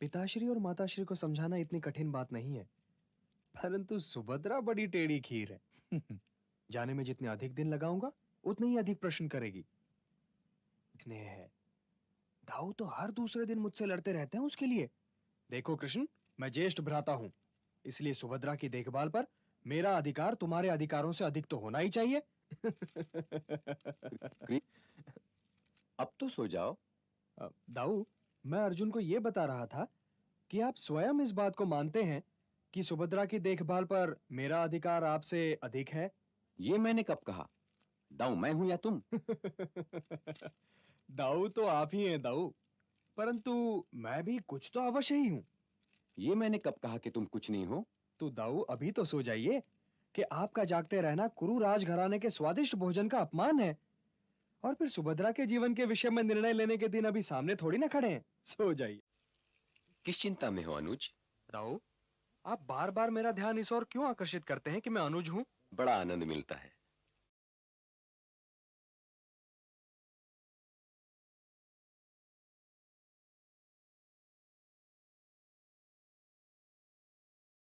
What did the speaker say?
पिताश्री और माताश्री को समझाना इतनी कठिन बात नहीं है परंतु सुभद्रा बड़ी टेढ़ी खीर है जाने में जितने अधिक दिन लगाऊंगा उतने ही अधिक प्रश्न करेगी स्नेह है दाऊ तो हर दूसरे दिन मुझसे लड़ते रहते हैं उसके लिए देखो कृष्ण मैं ज्येष्ठ भ्राता हूं इसलिए सुभद्रा की देखभाल पर मेरा अधिकार तुम्हारे अधिकारों से अधिक तो होना ही चाहिए अब तो सो जाओ दाऊ मैं अर्जुन को यह बता रहा था कि आप स्वयं इस बात को मानते हैं कि सुभद्रा की देखभाल पर मेरा अधिकार आपसे अधिक है ये मैंने कब कहा दाऊ मैं हूं या तुम दाऊ तो आप ही हैं दाऊ परंतु मैं भी कुछ तो अवश्य ही हूं ये मैंने कब कहा कि तुम कुछ नहीं हो तो दाऊ अभी तो सो जाइए कि आपका जागते रहना कुरु राज घराने के स्वादिष्ट भोजन का अपमान है और फिर सुभद्रा के जीवन के विषय में निर्णय लेने के दिन अभी सामने थोड़ी ना खड़े हैं सो जाइए किस चिंता में हो अनुज बताओ आप बार बार मेरा ध्यान इस और क्यों आकर्षित करते हैं कि मैं अनुज हूँ बड़ा आनंद मिलता है